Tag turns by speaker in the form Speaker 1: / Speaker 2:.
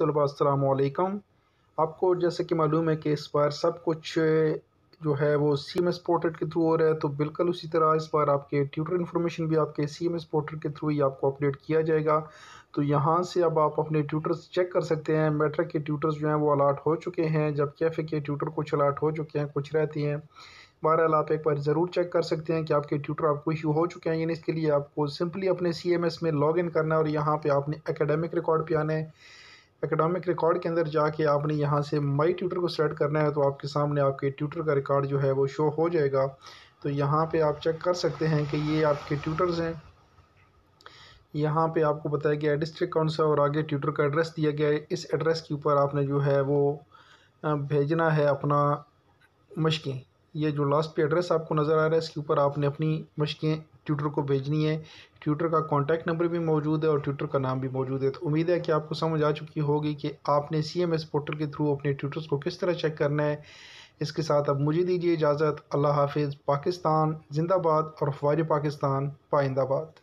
Speaker 1: तलबा असलकम आपको जैसे कि मालूम है कि इस बार सब कुछ जो है वो सी एम एस पोर्टल के थ्रू हो रहा है तो बिल्कुल उसी तरह इस बार आपके ट्यूटर इन्फॉर्मेशन भी आपके सी एम एस पोर्टल के थ्रू ही आपको अपडेट किया जाएगा तो यहाँ से अब आप अपने ट्यूटर्स चेक कर सकते हैं मेट्रिक के ट्यूटर्स जो हैं वो अलाट हो चुके हैं जब कैफ़े के ट्यूटर कुछ अलाट हो चुके हैं कुछ रहती हैं बहरहाल आप एक बार ज़रूर चेक कर सकते हैं कि आपके ट्यूटर आपको इशू हो चुके हैं यानी इसके लिए आपको सिंपली अपने सी एम एस में लॉग इन करना है और यहाँ पर आपने एकेडमिक रिकॉर्ड पर आना है एकेडमिक रिकॉर्ड के अंदर जाके आपने यहाँ से माई ट्यूटर को सेलेक्ट करना है तो आपके सामने आपके ट्यूटर का रिकॉर्ड जो है वो शो हो जाएगा तो यहाँ पे आप चेक कर सकते हैं कि ये आपके ट्यूटर्स हैं यहाँ पे आपको बताया गया डिस्ट्रिक्ट कौन सा और आगे ट्यूटर का एड्रेस दिया गया है इस एड्रेस के ऊपर आपने जो है वो भेजना है अपना मशकें ये जो लास्ट पे एड्रेस आपको नज़र आ रहा है इसके ऊपर आपने अपनी मशकें ट्यूटर को भेजनी है ट्यूटर का कॉन्टैक्ट नंबर भी मौजूद है और ट्यूटर का नाम भी मौजूद है तो उम्मीद है कि आपको समझ आ चुकी होगी कि आपने सी एम एस पोर्टल के थ्रू अपने ट्यूटर्स को किस तरह चेक करना है इसके साथ अब मुझे दीजिए इजाज़त अल्लाह हाफिज़ पाकिस्तान जिंदाबाद और फवाज पाकिस्तान पाइंदाबाद